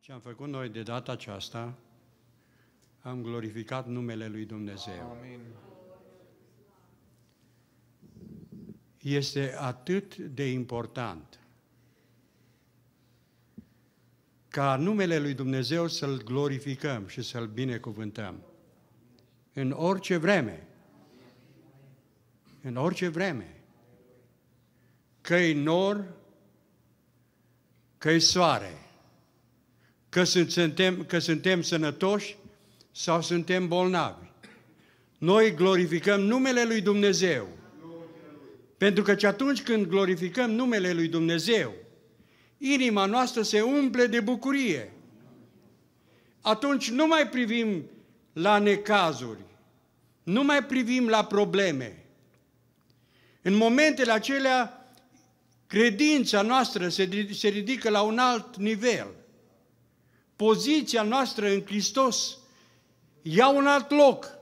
Ce am făcut noi de data aceasta, am glorificat numele lui Dumnezeu. Amin. Este atât de important ca numele lui Dumnezeu să-L glorificăm și să-L binecuvântăm. În orice vreme. În orice vreme. Că-i nor, că-i soare că suntem, că suntem sănătoși sau suntem bolnavi. Noi glorificăm numele Lui Dumnezeu. Pentru că atunci când glorificăm numele Lui Dumnezeu, inima noastră se umple de bucurie. Atunci nu mai privim la necazuri, nu mai privim la probleme. În momentele acelea, credința noastră se ridică la un alt nivel poziția noastră în Hristos ia un alt loc.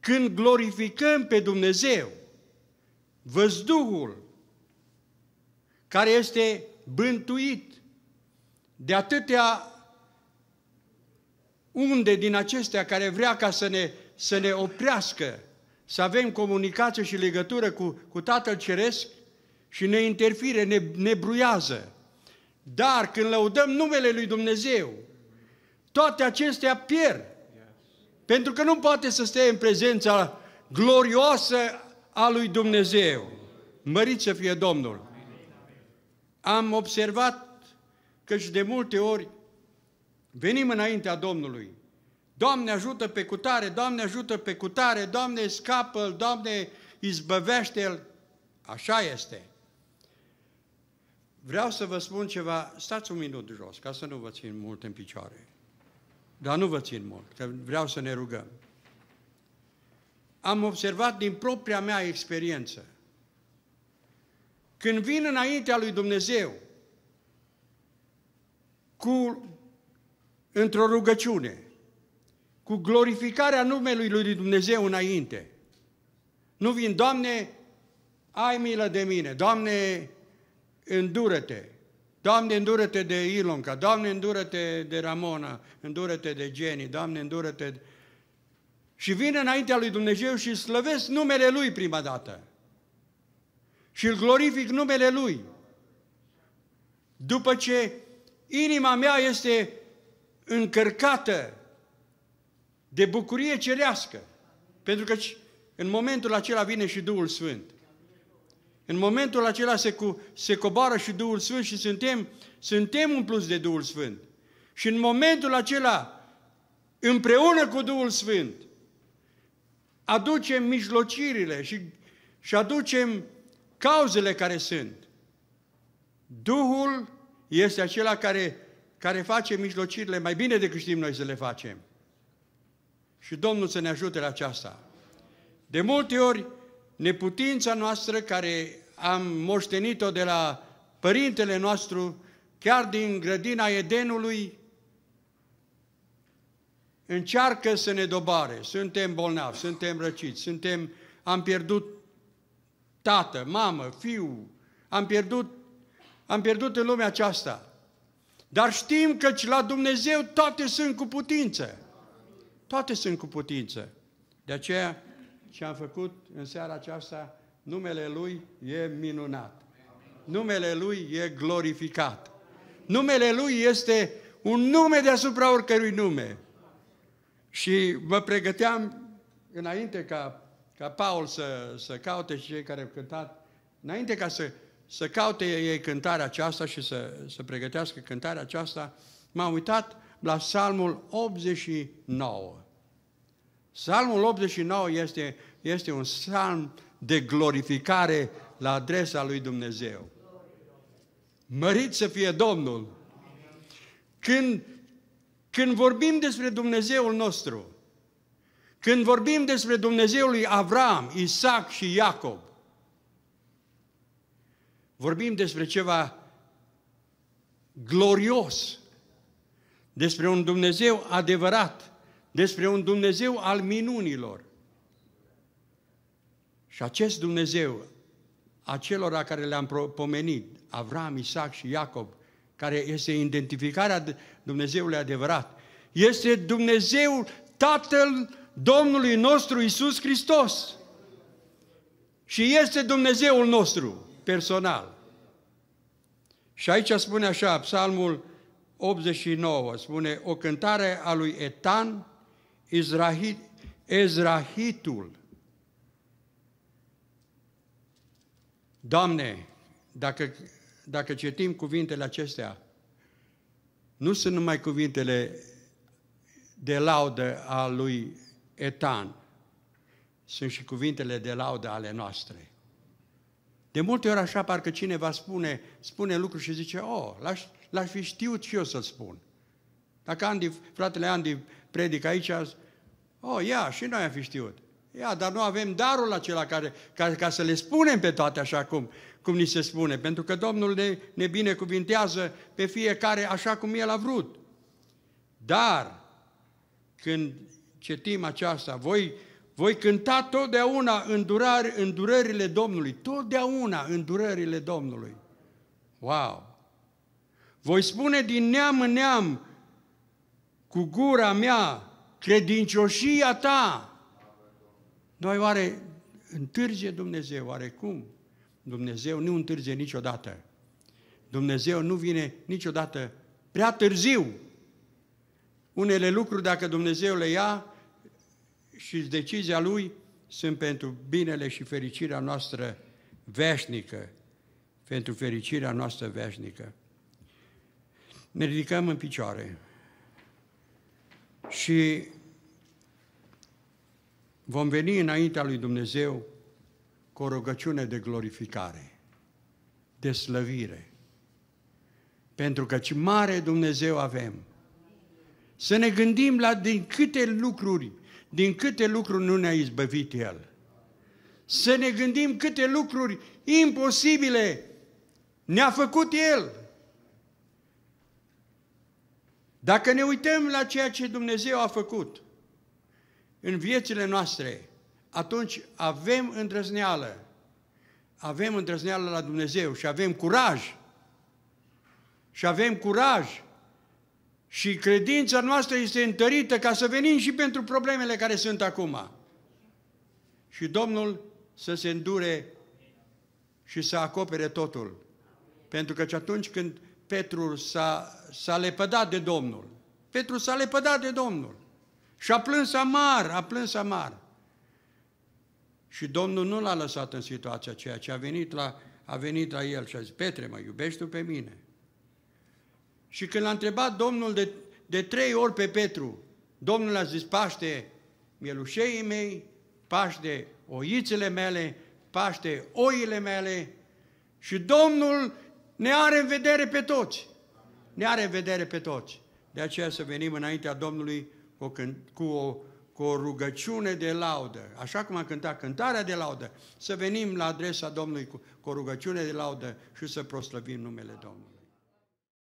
Când glorificăm pe Dumnezeu, văzduhul care este bântuit de atâtea unde din acestea care vrea ca să ne, să ne oprească, să avem comunicație și legătură cu, cu Tatăl Ceresc și ne interfire, ne, ne bruiază. Dar când lăudăm numele lui Dumnezeu, toate acestea pierd. Pentru că nu poate să stea în prezența glorioasă a lui Dumnezeu. Mărit să fie Domnul! Am observat că și de multe ori venim înaintea Domnului. Doamne ajută pe cutare, Doamne ajută pe cutare, Doamne scapă-l, Doamne izbăvește-l. Așa este. Vreau să vă spun ceva, stați un minut jos, ca să nu vă țin mult în picioare. Dar nu vă țin mult, că vreau să ne rugăm. Am observat din propria mea experiență. Când vin înaintea lui Dumnezeu cu, într-o rugăciune, cu glorificarea numelui lui Dumnezeu înainte, nu vin, Doamne, ai milă de mine, Doamne, îndură-te. Doamne, îndură-te de Ilonca, Doamne, îndură-te de Ramona, îndură-te de Jenny, Doamne, îndură-te... De... Și vine înaintea lui Dumnezeu și slăvesc numele Lui prima dată. Și îl glorific numele Lui. După ce inima mea este încărcată de bucurie cerească, pentru că în momentul acela vine și Duhul Sfânt. În momentul acela se, cu, se coboară și Duhul Sfânt și suntem, suntem umpluți de Duhul Sfânt. Și în momentul acela, împreună cu Duhul Sfânt, aducem mijlocirile și, și aducem cauzele care sunt. Duhul este acela care, care face mijlocirile mai bine decât știm noi să le facem. Și Domnul să ne ajute la aceasta. De multe ori neputința noastră care am moștenit-o de la părintele nostru, chiar din grădina Edenului, încearcă să ne dobare. Suntem bolnavi, suntem răciți, suntem, am pierdut tată, mamă, fiu, am pierdut, am pierdut în lumea aceasta. Dar știm că la Dumnezeu toate sunt cu putință. Toate sunt cu putință. De aceea ce am făcut în seara aceasta, numele Lui e minunat. Numele Lui e glorificat. Numele Lui este un nume deasupra oricărui nume. Și mă pregăteam înainte ca, ca Paul să, să caute și cei care au cântat, înainte ca să, să caute ei cântarea aceasta și să, să pregătească cântarea aceasta, m-am uitat la psalmul 89. Salmul 89 este, este un salm de glorificare la adresa lui Dumnezeu. Mărit să fie Domnul! Când, când vorbim despre Dumnezeul nostru, când vorbim despre Dumnezeul lui Avram, Isaac și Iacob, vorbim despre ceva glorios, despre un Dumnezeu adevărat, despre un Dumnezeu al minunilor. Și acest Dumnezeu, acelora care le-am pomenit, Avram, Isaac și Iacob, care este identificarea Dumnezeului adevărat, este Dumnezeul Tatăl Domnului nostru Isus Hristos. Și este Dumnezeul nostru personal. Și aici spune așa, Psalmul 89, spune o cântare a lui Etan, Izrahit, Ezrahitul. Doamne, dacă, dacă citim cuvintele acestea, nu sunt numai cuvintele de laudă a lui Etan, sunt și cuvintele de laudă ale noastre. De multe ori așa parcă cineva spune, spune lucruri și zice, oh, l-aș, fi știut și eu să spun. Dacă Andy, fratele Andy predic aici, oh, ia, și noi am fi știut. Ia, dar nu avem darul acela care, ca, ca să le spunem pe toate așa cum, cum ni se spune, pentru că Domnul ne, ne binecuvintează pe fiecare așa cum El a vrut. Dar, când citim aceasta, voi, voi cânta totdeauna îndurare, îndurările Domnului, totdeauna îndurările Domnului. Wow! Voi spune din neam în neam cu gura mea credincioșia ta. Noi oare întârzie Dumnezeu cum? Dumnezeu nu întârzie niciodată. Dumnezeu nu vine niciodată prea târziu. Unele lucruri, dacă Dumnezeu le ia și decizia Lui, sunt pentru binele și fericirea noastră veșnică. Pentru fericirea noastră veșnică. Ne ridicăm în picioare și vom veni înaintea lui Dumnezeu cu o rugăciune de glorificare, de slăvire. Pentru că ce mare Dumnezeu avem. Să ne gândim la din câte lucruri, din câte lucruri nu ne-a izbăvit El. Să ne gândim câte lucruri imposibile ne-a făcut El. Dacă ne uităm la ceea ce Dumnezeu a făcut în viețile noastre, atunci avem îndrăzneală, avem îndrăzneală la Dumnezeu și avem curaj și avem curaj și credința noastră este întărită ca să venim și pentru problemele care sunt acum. Și Domnul să se îndure și să acopere totul. Pentru că atunci când Petru s-a, lepădat de Domnul. Petru s-a lepădat de Domnul. Și a plâns amar, a plâns amar. Și Domnul nu l-a lăsat în situația aceea, ci a venit la, a venit la el și a zis, Petre, mă iubești tu pe mine? Și când l-a întrebat Domnul de, de trei ori pe Petru, Domnul a zis, paște mielușeii mei, paște oițele mele, paște oile mele. Și Domnul ne are în vedere pe toți. Ne are în vedere pe toți. De aceea să venim înaintea Domnului cu o, cu o, cu o rugăciune de laudă. Așa cum a cântat cântarea de laudă, să venim la adresa Domnului cu, cu o rugăciune de laudă și să proslăvim numele Domnului.